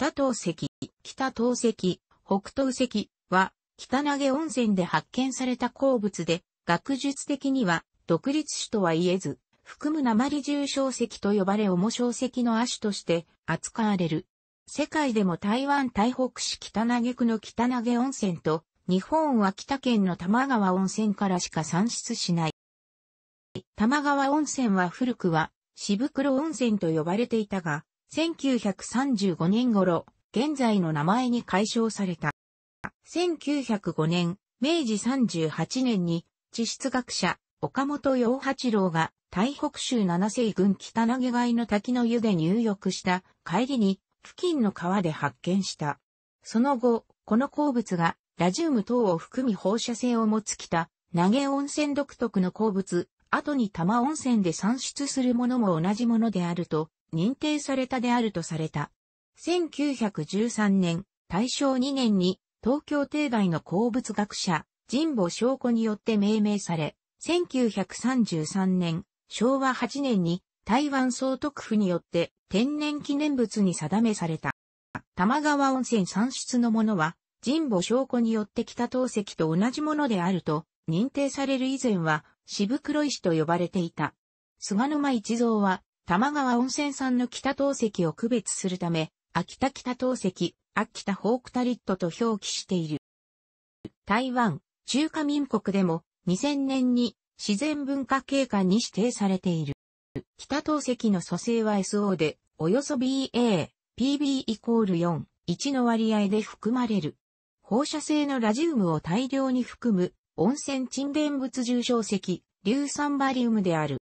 北東石、北東石、北東石は、北投げ温泉で発見された鉱物で、学術的には独立種とは言えず、含む鉛重小石と呼ばれ重小石の亜種として扱われる。世界でも台湾台北市北投区の北投温泉と、日本は北県の玉川温泉からしか産出しない。玉川温泉は古くは、渋黒温泉と呼ばれていたが、1935年頃、現在の名前に解消された。1905年、明治38年に、地質学者、岡本洋八郎が、台北州七世郡北投げ貝の滝の湯で入浴した帰りに、付近の川で発見した。その後、この鉱物が、ラジウム等を含み放射性を持つ北、投げ温泉独特の鉱物、後に多摩温泉で産出するものも同じものであると認定されたであるとされた。1913年、大正2年に東京帝大の鉱物学者、神保証子によって命名され、1933年、昭和8年に台湾総督府によって天然記念物に定めされた。玉川温泉産出のものは、神保証子によって北東石と同じものであると認定される以前は、渋黒石と呼ばれていた。菅沼一蔵は、玉川温泉産の北東石を区別するため、秋田北東石、秋田ホークタリットと表記している。台湾、中華民国でも2000年に自然文化景観に指定されている。北東石の蘇生は SO で、およそ BA、PB イコール4、1の割合で含まれる。放射性のラジウムを大量に含む温泉沈殿物重症石、硫酸バリウムである。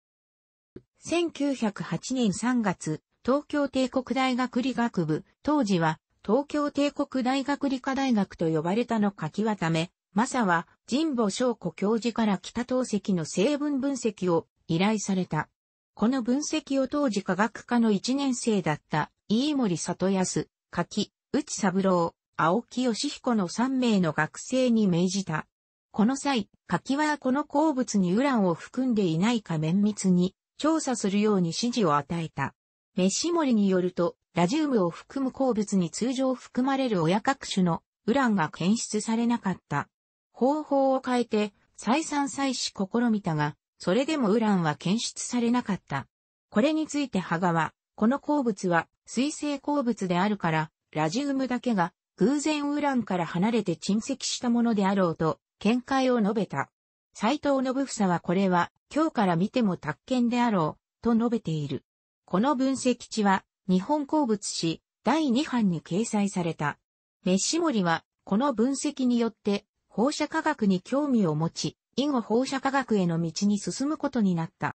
1908年3月、東京帝国大学理学部、当時は東京帝国大学理科大学と呼ばれたの書はため、マサは神保翔子教授から北東石の成分分析を依頼された。この分析を当時科学科の1年生だった飯森里康、柿、内三郎、青木義彦の3名の学生に命じた。この際、柿はこの鉱物にウランを含んでいないか綿密に調査するように指示を与えた。メシモリによると、ラジウムを含む鉱物に通常含まれる親各種のウランが検出されなかった。方法を変えて再三再四試みたが、それでもウランは検出されなかった。これについてハガは、この鉱物は水生鉱物であるから、ラジウムだけが偶然ウランから離れて沈積したものであろうと見解を述べた。斎藤信房はこれは、今日から見ても達見であろう、と述べている。この分析値は、日本鉱物誌第2版に掲載された。メッシモリは、この分析によって、放射科学に興味を持ち、以後放射科学への道に進むことになった。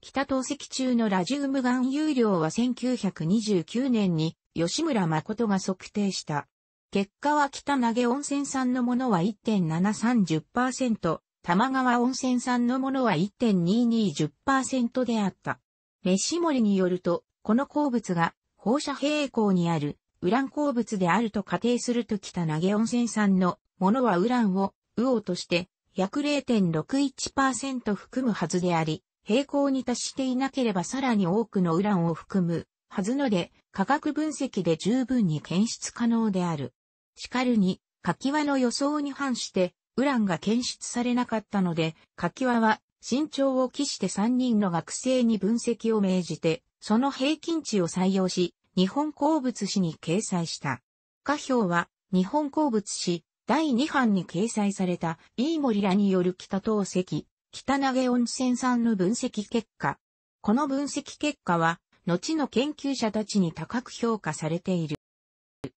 北透析中のラジウム含有量は1929年に吉村誠が測定した。結果は北投げ温泉産のものは1.730%、玉川温泉産のものは1.2210%であった。メッシモリによると、この鉱物が放射平行にあるウラン鉱物であると仮定すると北投げ温泉産のものはウランを魚として約0.61%含むはずであり、平行に達していなければさらに多くのウランを含むはずので、価格分析で十分に検出可能である。しかるに、柿輪の予想に反して、ウランが検出されなかったので、柿輪は身長を期して3人の学生に分析を命じて、その平均値を採用し、日本鉱物誌に掲載した。下表は、日本鉱物誌第2版に掲載された、モリラによる北投石、北投げ温泉産の分析結果。この分析結果は、後の研究者たちに高く評価されている。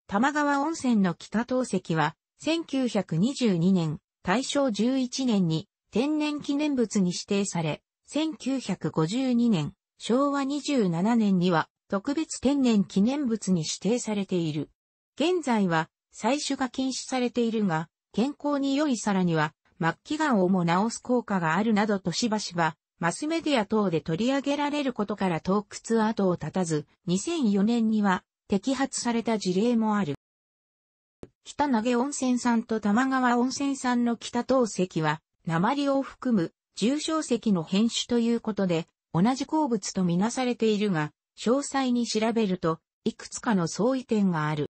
玉川温泉の北東石は、1922年、大正11年に天然記念物に指定され、1952年、昭和27年には特別天然記念物に指定されている。現在は採取が禁止されているが、健康に良いさらには末期癌をも治す効果があるなどとしばしば、マスメディア等で取り上げられることから洞窟跡を立たず、2004年には摘発された事例もある。北投げ温泉産と玉川温泉産の北東石は、鉛を含む重症石の変種ということで、同じ鉱物とみなされているが、詳細に調べると、いくつかの相違点がある。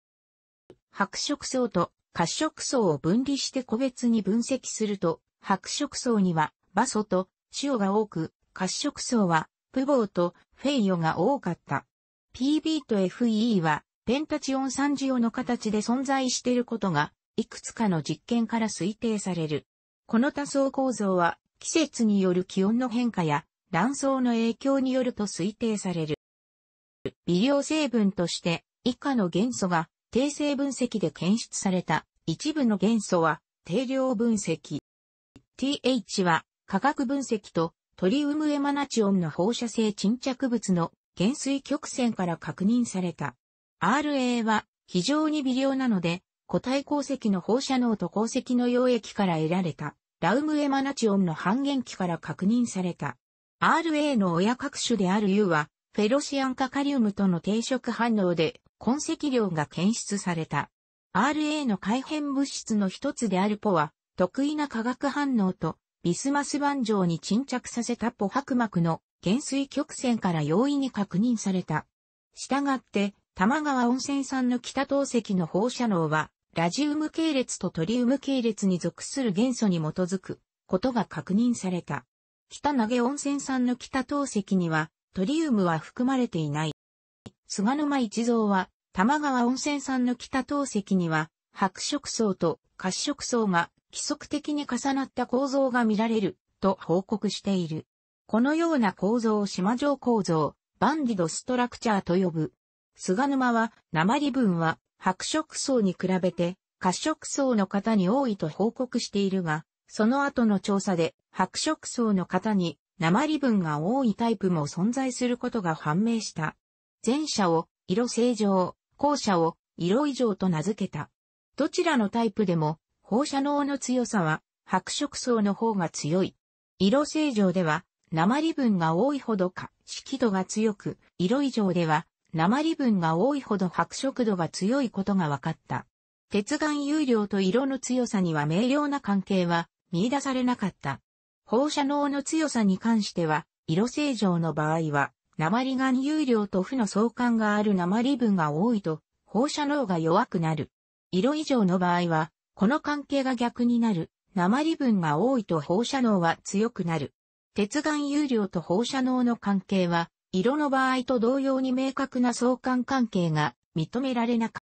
白色層と褐色層を分離して個別に分析すると、白色層には、バソと塩が多く、褐色層は、プボーとフェイヨが多かった。PB と FE は、ペンタチオン三次用の形で存在していることが、いくつかの実験から推定される。この多層構造は、季節による気温の変化や、卵巣の影響によると推定される。微量成分として、以下の元素が、定性分析で検出された、一部の元素は、定量分析。TH は、化学分析と、トリウムエマナチオンの放射性沈着物の減衰曲線から確認された。RA は非常に微量なので、固体鉱石の放射能と鉱石の溶液から得られた、ラウムエマナチオンの半減期から確認された。RA の親各種である U は、フェロシアン化カリウムとの定食反応で、痕跡量が検出された。RA の改変物質の一つであるポは、特異な化学反応と、ビスマス板状に沈着させたポ白膜の減衰曲線から容易に確認された。したがって、玉川温泉産の北東石の放射能は、ラジウム系列とトリウム系列に属する元素に基づくことが確認された。北投げ温泉産の北東石には、トリウムは含まれていない。菅沼一蔵は、玉川温泉産の北東石には、白色層と褐色層が規則的に重なった構造が見られると報告している。このような構造を島状構造、バンディドストラクチャーと呼ぶ。菅沼は、鉛分は、白色層に比べて、褐色層の方に多いと報告しているが、その後の調査で、白色層の方に、鉛分が多いタイプも存在することが判明した。前者を、色正常、後者を、色異常と名付けた。どちらのタイプでも、放射能の強さは、白色層の方が強い。色正常では、鉛分が多いほどか、色度が強く、色異常では、鉛分が多いほど白色度が強いことが分かった。鉄岩有量と色の強さには明瞭な関係は見出されなかった。放射能の強さに関しては、色正常の場合は、鉛岩有量と負の相関がある鉛分が多いと、放射能が弱くなる。色以上の場合は、この関係が逆になる。鉛分が多いと放射能は強くなる。鉄岩有量と放射能の関係は、色の場合と同様に明確な相関関係が認められなかっ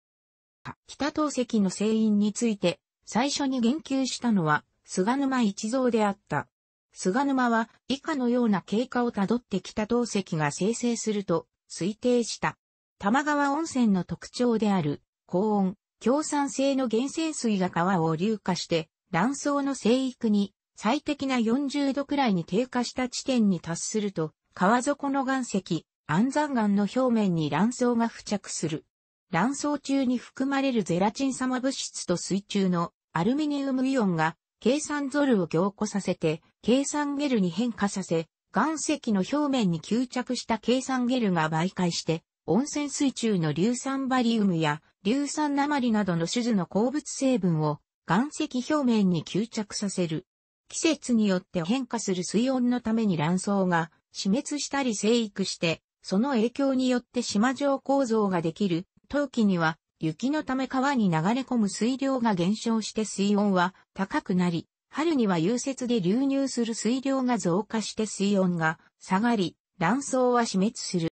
た。北東石の成因について最初に言及したのは菅沼一蔵であった。菅沼は以下のような経過をたどって北東石が生成すると推定した。玉川温泉の特徴である高温、共産性の源泉水が川を流下して卵巣の生育に最適な40度くらいに低下した地点に達すると川底の岩石、安山岩の表面に卵巣が付着する。卵巣中に含まれるゼラチン様物質と水中のアルミニウムイオンが、計算ゾルを凝固させて、計算ゲルに変化させ、岩石の表面に吸着した計算ゲルが媒介して、温泉水中の硫酸バリウムや硫酸鉛などの種子の鉱物成分を岩石表面に吸着させる。季節によって変化する水温のために卵巣が死滅したり生育して、その影響によって島状構造ができる、冬季には、雪のため川に流れ込む水量が減少して水温は高くなり、春には融雪で流入する水量が増加して水温が下がり、卵巣は死滅する。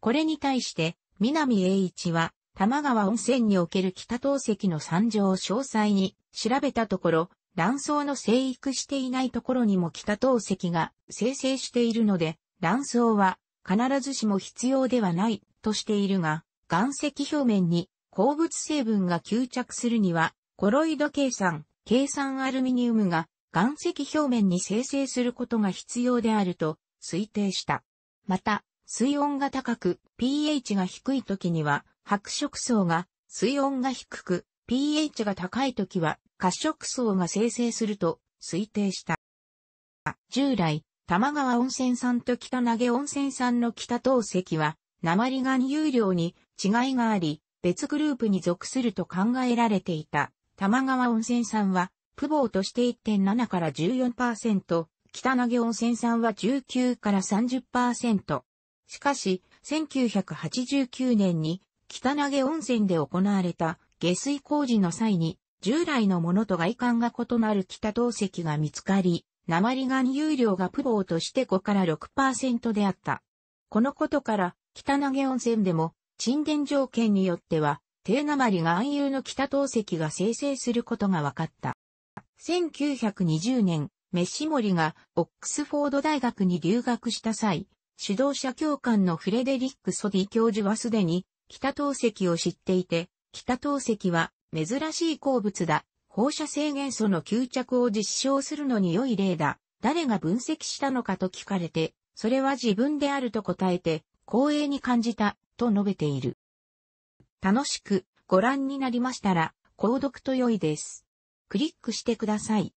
これに対して、南栄一は、玉川温泉における北東石の山上を詳細に調べたところ、卵巣の生育していないところにも北透析が生成しているので、卵巣は必ずしも必要ではないとしているが、岩石表面に鉱物成分が吸着するには、コロイド計算、計算アルミニウムが岩石表面に生成することが必要であると推定した。また、水温が高く、pH が低い時には、白色層が水温が低く、pH が高い時は褐色層が生成すると推定した。従来、玉川温泉産と北投げ温泉産の北投石は、鉛含有量に違いがあり、別グループに属すると考えられていた。玉川温泉産は、プボとして1.7から14%、北投げ温泉産は19から30%。しかし、1989年に北投げ温泉で行われた下水工事の際に従来のものと外観が異なる北投石が見つかり、鉛含有量がプロとして5から6%であった。このことから、北投げ温泉でも、沈殿条件によっては、低鉛が暗有の北投石が生成することが分かった。1920年、メッシモリがオックスフォード大学に留学した際、指導者教官のフレデリック・ソディ教授はすでに北投石を知っていて、北投石は珍しい鉱物だ。放射性元素の吸着を実証するのに良い例だ。誰が分析したのかと聞かれて、それは自分であると答えて、光栄に感じた、と述べている。楽しくご覧になりましたら、購読と良いです。クリックしてください。